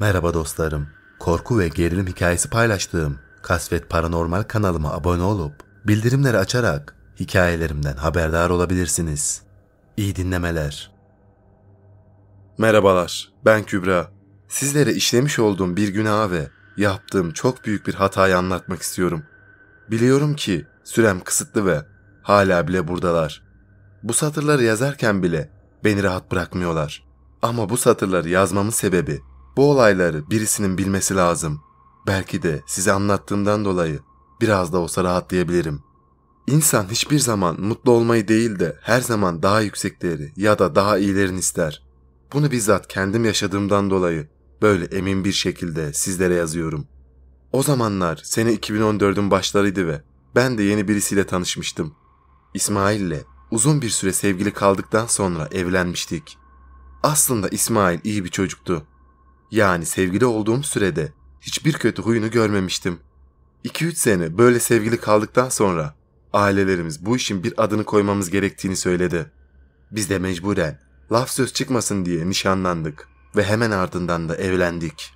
Merhaba dostlarım. Korku ve gerilim hikayesi paylaştığım Kasvet Paranormal kanalıma abone olup bildirimleri açarak hikayelerimden haberdar olabilirsiniz. İyi dinlemeler. Merhabalar, ben Kübra. Sizlere işlemiş olduğum bir günah ve yaptığım çok büyük bir hatayı anlatmak istiyorum. Biliyorum ki sürem kısıtlı ve hala bile buradalar. Bu satırları yazarken bile beni rahat bırakmıyorlar. Ama bu satırları yazmamın sebebi bu olayları birisinin bilmesi lazım. Belki de size anlattığımdan dolayı biraz da olsa rahatlayabilirim. İnsan hiçbir zaman mutlu olmayı değil de her zaman daha yüksekleri ya da daha iyilerini ister. Bunu bizzat kendim yaşadığımdan dolayı böyle emin bir şekilde sizlere yazıyorum. O zamanlar sene 2014'ün başlarıydı ve ben de yeni birisiyle tanışmıştım. İsmail'le uzun bir süre sevgili kaldıktan sonra evlenmiştik. Aslında İsmail iyi bir çocuktu yani sevgili olduğum sürede hiçbir kötü huyunu görmemiştim. 2-3 sene böyle sevgili kaldıktan sonra ailelerimiz bu işin bir adını koymamız gerektiğini söyledi. Biz de mecburen laf söz çıkmasın diye nişanlandık ve hemen ardından da evlendik.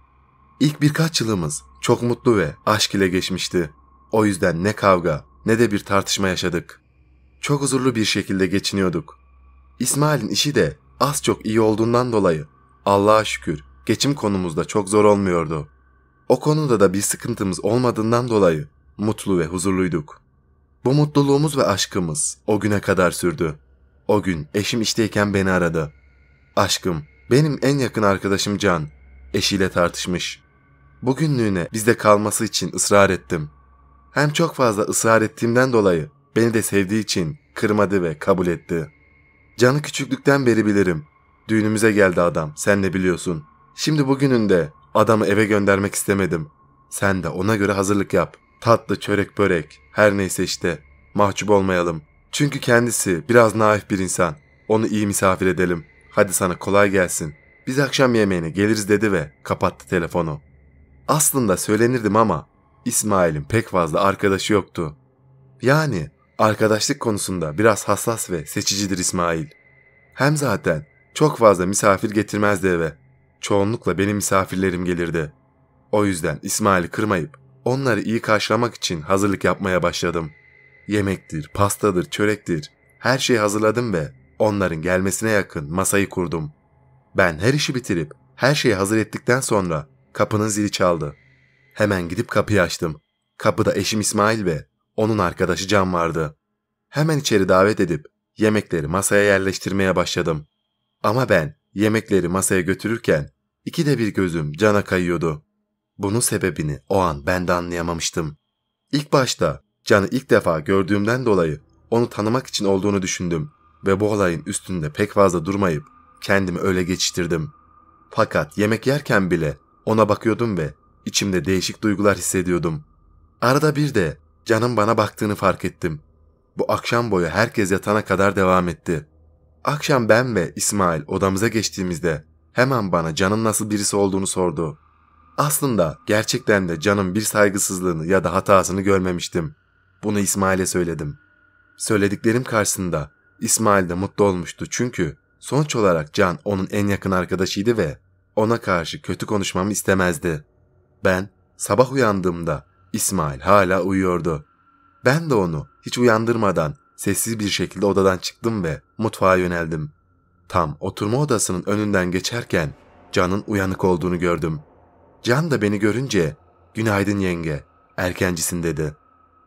İlk birkaç yılımız çok mutlu ve aşk ile geçmişti. O yüzden ne kavga ne de bir tartışma yaşadık. Çok huzurlu bir şekilde geçiniyorduk. İsmail'in işi de az çok iyi olduğundan dolayı Allah'a şükür geçim konumuzda çok zor olmuyordu. O konuda da bir sıkıntımız olmadığından dolayı mutlu ve huzurluyduk. Bu mutluluğumuz ve aşkımız o güne kadar sürdü. O gün eşim işteyken beni aradı. Aşkım, benim en yakın arkadaşım Can, eşiyle tartışmış. Bugünlüğüne bizde kalması için ısrar ettim. Hem çok fazla ısrar ettiğimden dolayı beni de sevdiği için kırmadı ve kabul etti. Can'ı küçüklükten beri bilirim. Düğünümüze geldi adam, sen de biliyorsun. Şimdi bugününde adamı eve göndermek istemedim. Sen de ona göre hazırlık yap. Tatlı, çörek, börek, her neyse işte. Mahcup olmayalım. Çünkü kendisi biraz naif bir insan. Onu iyi misafir edelim. Hadi sana kolay gelsin. Biz akşam yemeğine geliriz dedi ve kapattı telefonu. Aslında söylenirdim ama İsmail'in pek fazla arkadaşı yoktu. Yani arkadaşlık konusunda biraz hassas ve seçicidir İsmail. Hem zaten çok fazla misafir getirmezdi eve. Çoğunlukla benim misafirlerim gelirdi. O yüzden İsmail'i kırmayıp onları iyi karşılamak için hazırlık yapmaya başladım. Yemektir, pastadır, çörektir her şeyi hazırladım ve onların gelmesine yakın masayı kurdum. Ben her işi bitirip her şeyi hazır ettikten sonra kapının zili çaldı. Hemen gidip kapıyı açtım. Kapıda eşim İsmail ve onun arkadaşı Can vardı. Hemen içeri davet edip yemekleri masaya yerleştirmeye başladım. Ama ben Yemekleri masaya götürürken ikide bir gözüm cana kayıyordu. Bunun sebebini o an ben de anlayamamıştım. İlk başta Can'ı ilk defa gördüğümden dolayı onu tanımak için olduğunu düşündüm ve bu olayın üstünde pek fazla durmayıp kendimi öyle geçiştirdim. Fakat yemek yerken bile ona bakıyordum ve içimde değişik duygular hissediyordum. Arada bir de Can'ın bana baktığını fark ettim. Bu akşam boyu herkes yatana kadar devam etti. Akşam ben ve İsmail odamıza geçtiğimizde hemen bana Can'ın nasıl birisi olduğunu sordu. Aslında gerçekten de Can'ın bir saygısızlığını ya da hatasını görmemiştim. Bunu İsmail'e söyledim. Söylediklerim karşısında İsmail de mutlu olmuştu çünkü sonuç olarak Can onun en yakın arkadaşıydı ve ona karşı kötü konuşmamı istemezdi. Ben sabah uyandığımda İsmail hala uyuyordu. Ben de onu hiç uyandırmadan Sessiz bir şekilde odadan çıktım ve mutfağa yöneldim. Tam oturma odasının önünden geçerken Can'ın uyanık olduğunu gördüm. Can da beni görünce ''Günaydın yenge, erkencisin.'' dedi.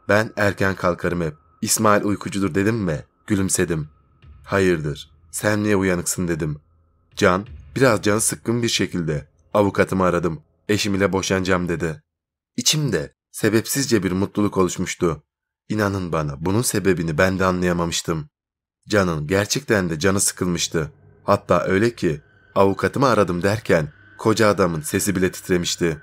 Ben erken kalkarım hep. İsmail uykucudur dedim ve gülümsedim. Hayırdır, sen niye uyanıksın dedim. Can, biraz canı sıkkın bir şekilde. Avukatımı aradım. Eşim ile boşanacağım dedi. İçimde sebepsizce bir mutluluk oluşmuştu. İnanın bana bunun sebebini ben de anlayamamıştım. Can'ın gerçekten de canı sıkılmıştı. Hatta öyle ki avukatımı aradım derken koca adamın sesi bile titremişti.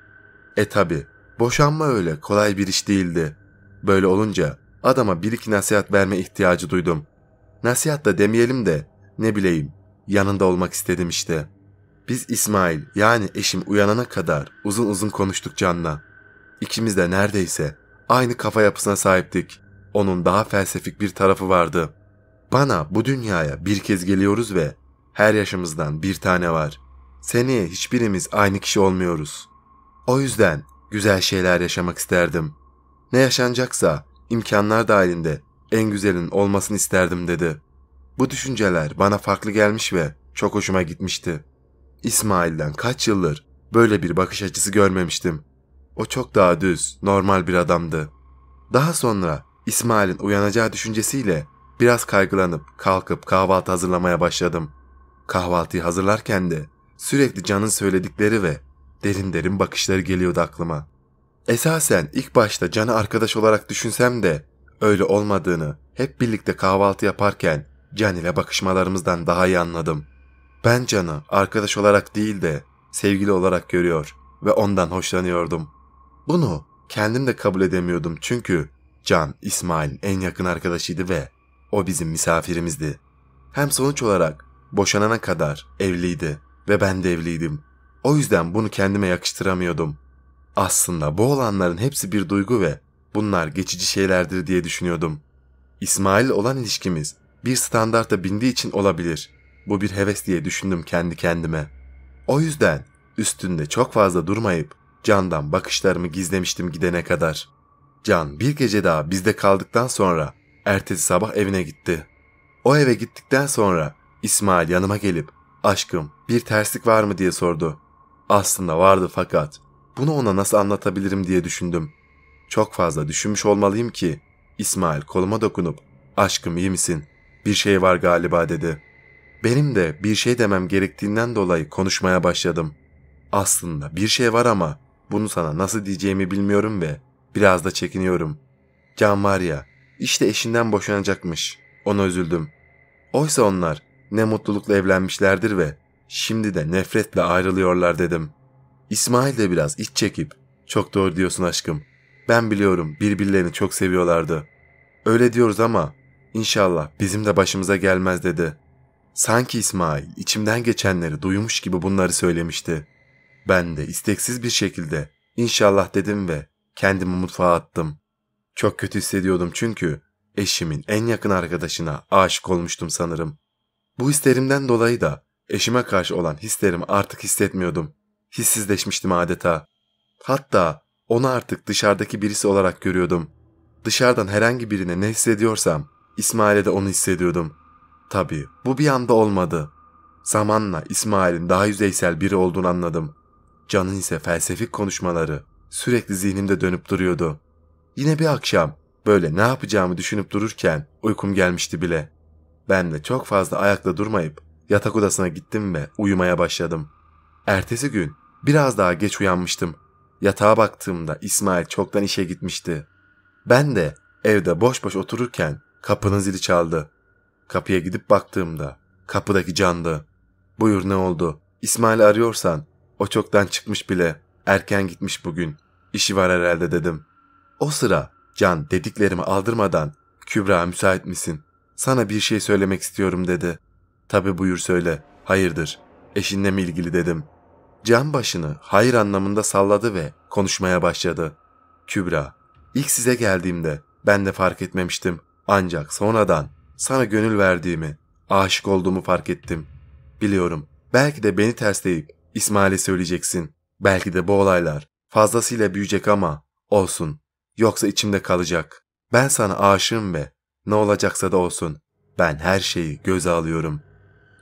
E tabi boşanma öyle kolay bir iş değildi. Böyle olunca adama bir iki nasihat verme ihtiyacı duydum. Nasihat da demeyelim de ne bileyim yanında olmak istedim işte. Biz İsmail yani eşim uyanana kadar uzun uzun konuştuk Can'la. İkimiz de neredeyse aynı kafa yapısına sahiptik. Onun daha felsefik bir tarafı vardı. Bana bu dünyaya bir kez geliyoruz ve her yaşımızdan bir tane var. Seneye hiçbirimiz aynı kişi olmuyoruz. O yüzden güzel şeyler yaşamak isterdim. Ne yaşanacaksa imkanlar dahilinde en güzelin olmasını isterdim dedi. Bu düşünceler bana farklı gelmiş ve çok hoşuma gitmişti. İsmail'den kaç yıldır böyle bir bakış açısı görmemiştim. O çok daha düz, normal bir adamdı. Daha sonra İsmail'in uyanacağı düşüncesiyle biraz kaygılanıp kalkıp kahvaltı hazırlamaya başladım. Kahvaltıyı hazırlarken de sürekli Can'ın söyledikleri ve derin derin bakışları geliyordu aklıma. Esasen ilk başta Can'ı arkadaş olarak düşünsem de öyle olmadığını hep birlikte kahvaltı yaparken Can ile bakışmalarımızdan daha iyi anladım. Ben Can'ı arkadaş olarak değil de sevgili olarak görüyor ve ondan hoşlanıyordum.'' Bunu kendim de kabul edemiyordum çünkü Can İsmail'in en yakın arkadaşıydı ve o bizim misafirimizdi. Hem sonuç olarak boşanana kadar evliydi ve ben de evliydim. O yüzden bunu kendime yakıştıramıyordum. Aslında bu olanların hepsi bir duygu ve bunlar geçici şeylerdir diye düşünüyordum. İsmail olan ilişkimiz bir standarta bindiği için olabilir. Bu bir heves diye düşündüm kendi kendime. O yüzden üstünde çok fazla durmayıp Can'dan bakışlarımı gizlemiştim gidene kadar. Can bir gece daha bizde kaldıktan sonra ertesi sabah evine gitti. O eve gittikten sonra İsmail yanıma gelip aşkım bir terslik var mı diye sordu. Aslında vardı fakat bunu ona nasıl anlatabilirim diye düşündüm. Çok fazla düşünmüş olmalıyım ki İsmail koluma dokunup aşkım iyi misin? Bir şey var galiba dedi. Benim de bir şey demem gerektiğinden dolayı konuşmaya başladım. Aslında bir şey var ama bunu sana nasıl diyeceğimi bilmiyorum ve biraz da çekiniyorum. Can var ya, işte eşinden boşanacakmış. Ona üzüldüm. Oysa onlar ne mutlulukla evlenmişlerdir ve şimdi de nefretle ayrılıyorlar dedim. İsmail de biraz iç çekip, çok doğru diyorsun aşkım. Ben biliyorum birbirlerini çok seviyorlardı. Öyle diyoruz ama inşallah bizim de başımıza gelmez dedi. Sanki İsmail içimden geçenleri duymuş gibi bunları söylemişti.'' Ben de isteksiz bir şekilde inşallah dedim ve kendimi mutfağa attım. Çok kötü hissediyordum çünkü eşimin en yakın arkadaşına aşık olmuştum sanırım. Bu hislerimden dolayı da eşime karşı olan hislerimi artık hissetmiyordum. Hissizleşmiştim adeta. Hatta onu artık dışarıdaki birisi olarak görüyordum. Dışarıdan herhangi birine ne hissediyorsam İsmail'e de onu hissediyordum. Tabii bu bir anda olmadı. Zamanla İsmail'in daha yüzeysel biri olduğunu anladım. Can'ın ise felsefik konuşmaları sürekli zihnimde dönüp duruyordu. Yine bir akşam böyle ne yapacağımı düşünüp dururken uykum gelmişti bile. Ben de çok fazla ayakta durmayıp yatak odasına gittim ve uyumaya başladım. Ertesi gün biraz daha geç uyanmıştım. Yatağa baktığımda İsmail çoktan işe gitmişti. Ben de evde boş boş otururken kapının zili çaldı. Kapıya gidip baktığımda kapıdaki candı. Buyur ne oldu? İsmail arıyorsan o çoktan çıkmış bile. Erken gitmiş bugün. İşi var herhalde dedim. O sıra Can dediklerimi aldırmadan Kübra müsait misin? Sana bir şey söylemek istiyorum dedi. Tabi buyur söyle. Hayırdır? Eşinle mi ilgili dedim. Can başını hayır anlamında salladı ve konuşmaya başladı. Kübra, ilk size geldiğimde ben de fark etmemiştim. Ancak sonradan sana gönül verdiğimi, aşık olduğumu fark ettim. Biliyorum, belki de beni tersleyip İsmail'e söyleyeceksin. Belki de bu olaylar fazlasıyla büyüyecek ama olsun. Yoksa içimde kalacak. Ben sana aşığım ve ne olacaksa da olsun. Ben her şeyi göze alıyorum.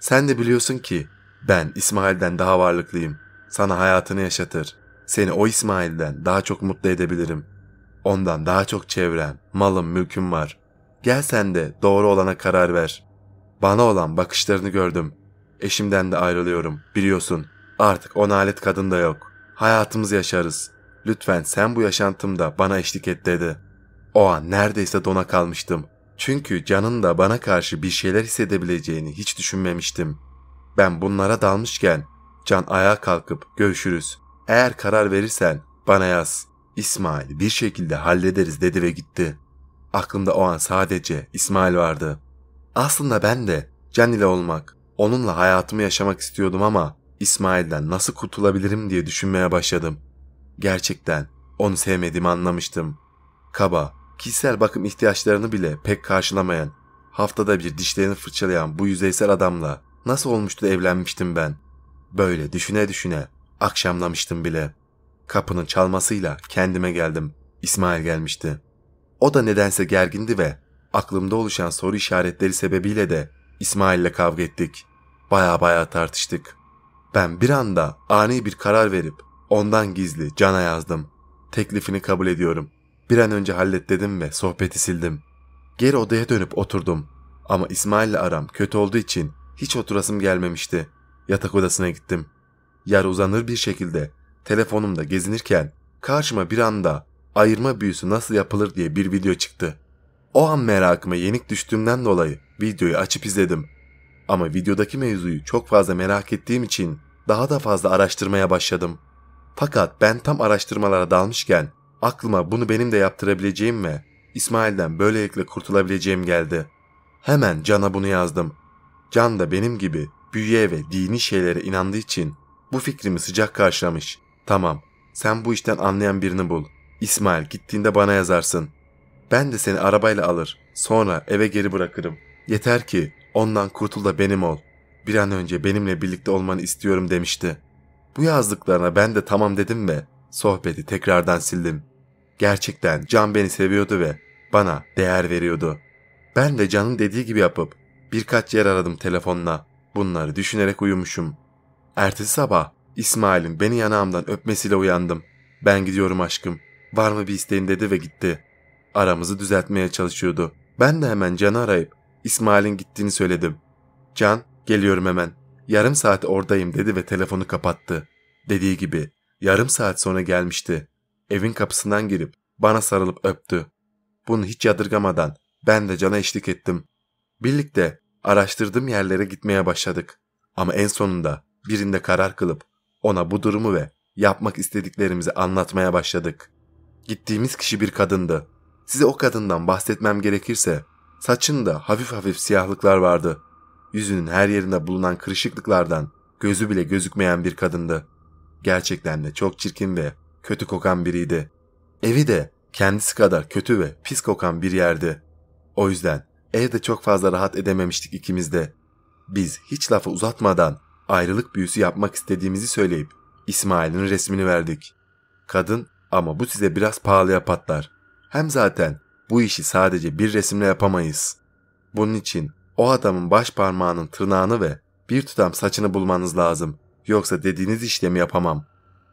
Sen de biliyorsun ki ben İsmail'den daha varlıklıyım. Sana hayatını yaşatır. Seni o İsmail'den daha çok mutlu edebilirim. Ondan daha çok çevrem, malım, mülküm var. Gel sen de doğru olana karar ver. Bana olan bakışlarını gördüm. Eşimden de ayrılıyorum, biliyorsun.'' Artık o nalet kadın da yok. Hayatımız yaşarız. Lütfen sen bu yaşantımda bana eşlik et dedi. O an neredeyse dona kalmıştım. Çünkü canın da bana karşı bir şeyler hissedebileceğini hiç düşünmemiştim. Ben bunlara dalmışken Can ayağa kalkıp görüşürüz. Eğer karar verirsen bana yaz. İsmail bir şekilde hallederiz dedi ve gitti. Aklımda o an sadece İsmail vardı. Aslında ben de Can ile olmak, onunla hayatımı yaşamak istiyordum ama İsmail'den nasıl kurtulabilirim diye düşünmeye başladım. Gerçekten onu sevmediğimi anlamıştım. Kaba, kişisel bakım ihtiyaçlarını bile pek karşılamayan, haftada bir dişlerini fırçalayan bu yüzeysel adamla nasıl olmuştu da evlenmiştim ben. Böyle düşüne düşüne akşamlamıştım bile. Kapının çalmasıyla kendime geldim. İsmail gelmişti. O da nedense gergindi ve aklımda oluşan soru işaretleri sebebiyle de İsmail'le kavga ettik. Baya baya tartıştık. Ben bir anda ani bir karar verip ondan gizli Can'a yazdım. Teklifini kabul ediyorum. Bir an önce hallet dedim ve sohbeti sildim. Geri odaya dönüp oturdum. Ama İsmail'le aram kötü olduğu için hiç oturasım gelmemişti. Yatak odasına gittim. Yer uzanır bir şekilde telefonumda gezinirken karşıma bir anda ayırma büyüsü nasıl yapılır diye bir video çıktı. O an merakıma yenik düştüğümden dolayı videoyu açıp izledim. Ama videodaki mevzuyu çok fazla merak ettiğim için daha da fazla araştırmaya başladım. Fakat ben tam araştırmalara dalmışken aklıma bunu benim de yaptırabileceğim ve İsmail'den böylelikle kurtulabileceğim geldi. Hemen Can'a bunu yazdım. Can da benim gibi büyüye ve dini şeylere inandığı için bu fikrimi sıcak karşılamış. Tamam, sen bu işten anlayan birini bul. İsmail gittiğinde bana yazarsın. Ben de seni arabayla alır, sonra eve geri bırakırım. Yeter ki Ondan kurtul da benim ol. Bir an önce benimle birlikte olmanı istiyorum demişti. Bu yazdıklarına ben de tamam dedim ve sohbeti tekrardan sildim. Gerçekten Can beni seviyordu ve bana değer veriyordu. Ben de Can'ın dediği gibi yapıp birkaç yer aradım telefonla. Bunları düşünerek uyumuşum. Ertesi sabah İsmail'in beni yanağımdan öpmesiyle uyandım. Ben gidiyorum aşkım. Var mı bir isteğin dedi ve gitti. Aramızı düzeltmeye çalışıyordu. Ben de hemen Can'ı arayıp İsmail'in gittiğini söyledim. Can, geliyorum hemen. Yarım saat oradayım dedi ve telefonu kapattı. Dediği gibi yarım saat sonra gelmişti. Evin kapısından girip bana sarılıp öptü. Bunu hiç yadırgamadan ben de Can'a eşlik ettim. Birlikte araştırdığım yerlere gitmeye başladık. Ama en sonunda birinde karar kılıp ona bu durumu ve yapmak istediklerimizi anlatmaya başladık. Gittiğimiz kişi bir kadındı. Size o kadından bahsetmem gerekirse Saçında hafif hafif siyahlıklar vardı. Yüzünün her yerinde bulunan kırışıklıklardan gözü bile gözükmeyen bir kadındı. Gerçekten de çok çirkin ve kötü kokan biriydi. Evi de kendisi kadar kötü ve pis kokan bir yerdi. O yüzden evde çok fazla rahat edememiştik ikimiz de. Biz hiç lafı uzatmadan ayrılık büyüsü yapmak istediğimizi söyleyip İsmail'in resmini verdik. Kadın ama bu size biraz pahalıya patlar. Hem zaten bu işi sadece bir resimle yapamayız. Bunun için o adamın baş parmağının tırnağını ve bir tutam saçını bulmanız lazım. Yoksa dediğiniz işlemi yapamam.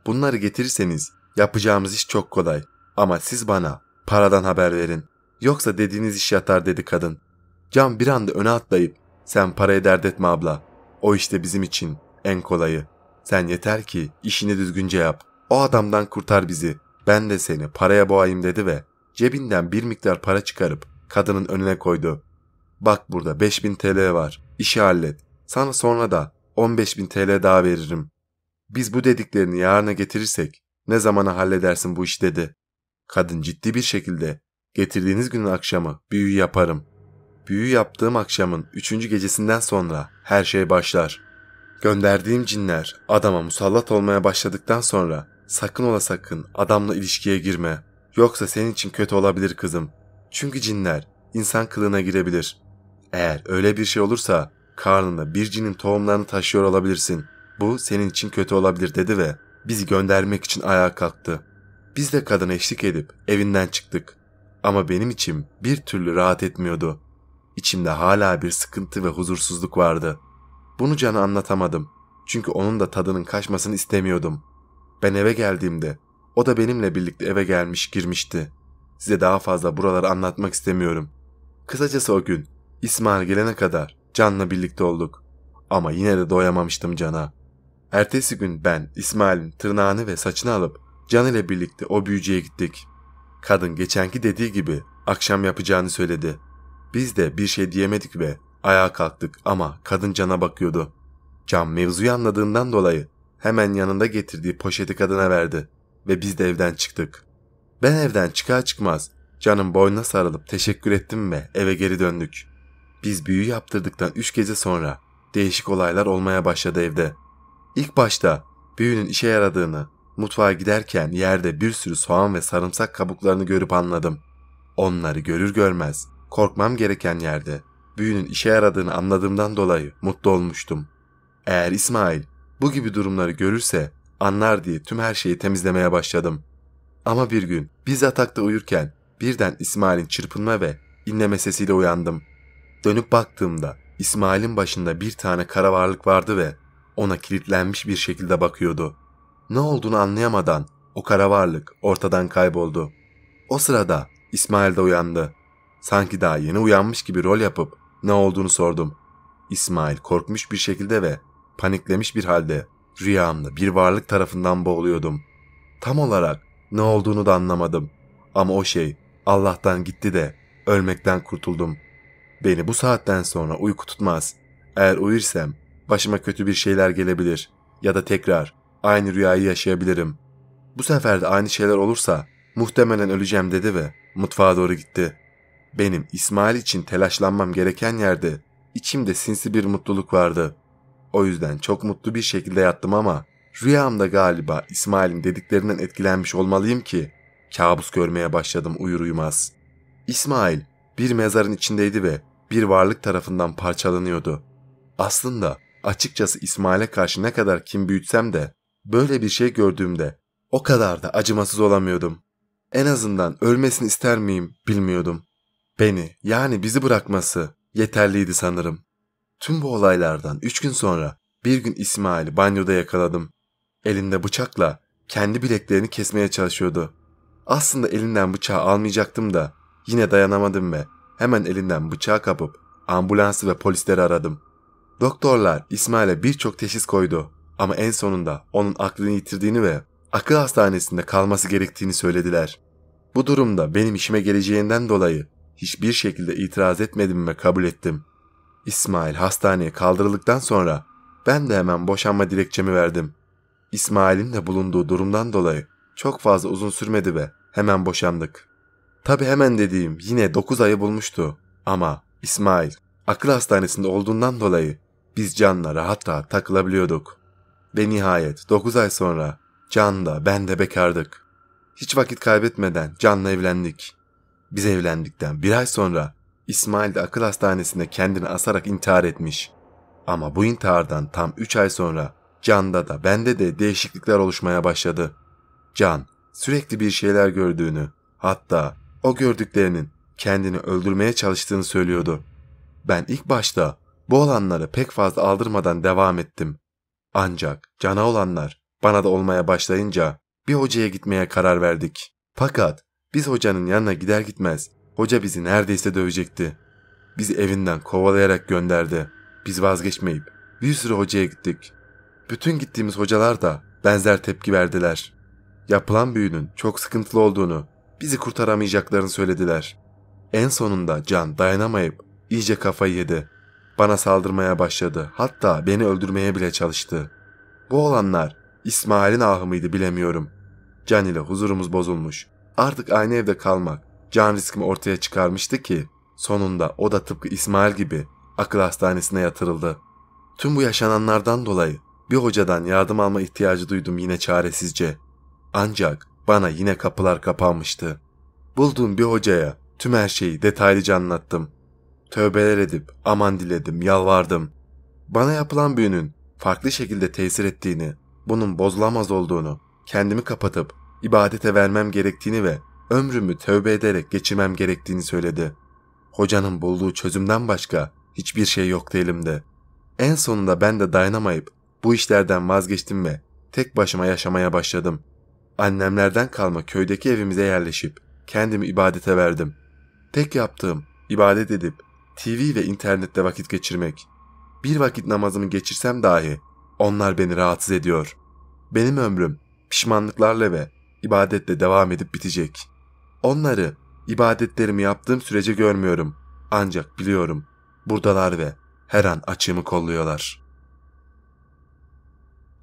Bunları getirirseniz yapacağımız iş çok kolay. Ama siz bana paradan haber verin. Yoksa dediğiniz iş yatar dedi kadın. Cam bir anda öne atlayıp sen parayı dert etme abla. O işte bizim için en kolayı. Sen yeter ki işini düzgünce yap. O adamdan kurtar bizi. Ben de seni paraya boğayım dedi ve Cebinden bir miktar para çıkarıp kadının önüne koydu. Bak burada 5000 TL var. İşi hallet. Sana sonra da 15.000 TL daha veririm. Biz bu dediklerini yarına getirirsek ne zamana halledersin bu işi? dedi. Kadın ciddi bir şekilde getirdiğiniz günün akşamı büyü yaparım. Büyü yaptığım akşamın üçüncü gecesinden sonra her şey başlar. Gönderdiğim cinler adama musallat olmaya başladıktan sonra sakın ola sakın adamla ilişkiye girme.'' Yoksa senin için kötü olabilir kızım. Çünkü cinler insan kılığına girebilir. Eğer öyle bir şey olursa karnında bir cinin tohumlarını taşıyor olabilirsin. Bu senin için kötü olabilir dedi ve bizi göndermek için ayağa kalktı. Biz de kadına eşlik edip evinden çıktık. Ama benim içim bir türlü rahat etmiyordu. İçimde hala bir sıkıntı ve huzursuzluk vardı. Bunu Can'a anlatamadım. Çünkü onun da tadının kaçmasını istemiyordum. Ben eve geldiğimde o da benimle birlikte eve gelmiş girmişti. Size daha fazla buraları anlatmak istemiyorum. Kısacası o gün İsmail gelene kadar Can'la birlikte olduk. Ama yine de doyamamıştım Can'a. Ertesi gün ben İsmail'in tırnağını ve saçını alıp Can ile birlikte o büyücüye gittik. Kadın geçenki dediği gibi akşam yapacağını söyledi. Biz de bir şey diyemedik ve ayağa kalktık ama kadın Can'a bakıyordu. Can mevzuyu anladığından dolayı hemen yanında getirdiği poşeti kadına verdi ve biz de evden çıktık. Ben evden çıkar çıkmaz canım boynuna sarılıp teşekkür ettim ve eve geri döndük. Biz büyü yaptırdıktan 3 gece sonra değişik olaylar olmaya başladı evde. İlk başta büyünün işe yaradığını mutfağa giderken yerde bir sürü soğan ve sarımsak kabuklarını görüp anladım. Onları görür görmez korkmam gereken yerde büyünün işe yaradığını anladığımdan dolayı mutlu olmuştum. Eğer İsmail bu gibi durumları görürse anlar diye tüm her şeyi temizlemeye başladım. Ama bir gün biz atakta uyurken birden İsmail'in çırpınma ve inleme sesiyle uyandım. Dönüp baktığımda İsmail'in başında bir tane kara varlık vardı ve ona kilitlenmiş bir şekilde bakıyordu. Ne olduğunu anlayamadan o kara varlık ortadan kayboldu. O sırada İsmail de uyandı. Sanki daha yeni uyanmış gibi rol yapıp ne olduğunu sordum. İsmail korkmuş bir şekilde ve paniklemiş bir halde Rüyamda bir varlık tarafından boğuluyordum. Tam olarak ne olduğunu da anlamadım. Ama o şey Allah'tan gitti de ölmekten kurtuldum. Beni bu saatten sonra uyku tutmaz. Eğer uyursam başıma kötü bir şeyler gelebilir ya da tekrar aynı rüyayı yaşayabilirim. Bu sefer de aynı şeyler olursa muhtemelen öleceğim dedi ve mutfağa doğru gitti. Benim İsmail için telaşlanmam gereken yerde içimde sinsi bir mutluluk vardı.'' O yüzden çok mutlu bir şekilde yattım ama rüyamda galiba İsmail'in dediklerinden etkilenmiş olmalıyım ki kabus görmeye başladım uyur uyumaz. İsmail bir mezarın içindeydi ve bir varlık tarafından parçalanıyordu. Aslında açıkçası İsmail'e karşı ne kadar kim büyütsem de böyle bir şey gördüğümde o kadar da acımasız olamıyordum. En azından ölmesini ister miyim bilmiyordum. Beni yani bizi bırakması yeterliydi sanırım. Tüm bu olaylardan üç gün sonra bir gün İsmail'i banyoda yakaladım. Elinde bıçakla kendi bileklerini kesmeye çalışıyordu. Aslında elinden bıçağı almayacaktım da yine dayanamadım ve hemen elinden bıçağı kapıp ambulansı ve polisleri aradım. Doktorlar İsmail'e birçok teşhis koydu ama en sonunda onun aklını yitirdiğini ve akıl hastanesinde kalması gerektiğini söylediler. Bu durumda benim işime geleceğinden dolayı hiçbir şekilde itiraz etmedim ve kabul ettim.'' İsmail hastaneye kaldırıldıktan sonra ben de hemen boşanma dilekçemi verdim. İsmail'in de bulunduğu durumdan dolayı çok fazla uzun sürmedi ve hemen boşandık. Tabi hemen dediğim yine 9 ayı bulmuştu ama İsmail akıl hastanesinde olduğundan dolayı biz Can'la rahat rahat takılabiliyorduk. Ve nihayet 9 ay sonra Can da ben de bekardık. Hiç vakit kaybetmeden Can'la evlendik. Biz evlendikten bir ay sonra İsmail de akıl hastanesinde kendini asarak intihar etmiş. Ama bu intihardan tam 3 ay sonra Can'da da bende de değişiklikler oluşmaya başladı. Can sürekli bir şeyler gördüğünü, hatta o gördüklerinin kendini öldürmeye çalıştığını söylüyordu. Ben ilk başta bu olanları pek fazla aldırmadan devam ettim. Ancak cana olanlar bana da olmaya başlayınca bir hocaya gitmeye karar verdik. Fakat biz hocanın yanına gider gitmez Hoca bizi neredeyse dövecekti. Bizi evinden kovalayarak gönderdi. Biz vazgeçmeyip bir sürü hocaya gittik. Bütün gittiğimiz hocalar da benzer tepki verdiler. Yapılan büyünün çok sıkıntılı olduğunu, bizi kurtaramayacaklarını söylediler. En sonunda Can dayanamayıp iyice kafayı yedi. Bana saldırmaya başladı. Hatta beni öldürmeye bile çalıştı. Bu olanlar İsmail'in ahı mıydı bilemiyorum. Can ile huzurumuz bozulmuş. Artık aynı evde kalmak can riskimi ortaya çıkarmıştı ki sonunda o da tıpkı İsmail gibi akıl hastanesine yatırıldı. Tüm bu yaşananlardan dolayı bir hocadan yardım alma ihtiyacı duydum yine çaresizce. Ancak bana yine kapılar kapanmıştı. Bulduğum bir hocaya tüm her şeyi detaylıca anlattım. Tövbeler edip aman diledim, yalvardım. Bana yapılan büyünün farklı şekilde tesir ettiğini, bunun bozulamaz olduğunu, kendimi kapatıp ibadete vermem gerektiğini ve ömrümü tövbe ederek geçirmem gerektiğini söyledi. Hocanın bulduğu çözümden başka hiçbir şey yoktu elimde. En sonunda ben de dayanamayıp bu işlerden vazgeçtim ve tek başıma yaşamaya başladım. Annemlerden kalma köydeki evimize yerleşip kendimi ibadete verdim. Tek yaptığım ibadet edip TV ve internette vakit geçirmek. Bir vakit namazımı geçirsem dahi onlar beni rahatsız ediyor. Benim ömrüm pişmanlıklarla ve ibadetle devam edip bitecek.'' Onları ibadetlerimi yaptığım sürece görmüyorum. Ancak biliyorum buradalar ve her an açığımı kolluyorlar.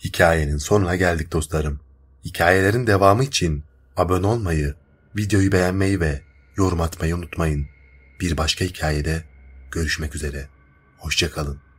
Hikayenin sonuna geldik dostlarım. Hikayelerin devamı için abone olmayı, videoyu beğenmeyi ve yorum atmayı unutmayın. Bir başka hikayede görüşmek üzere. Hoşçakalın.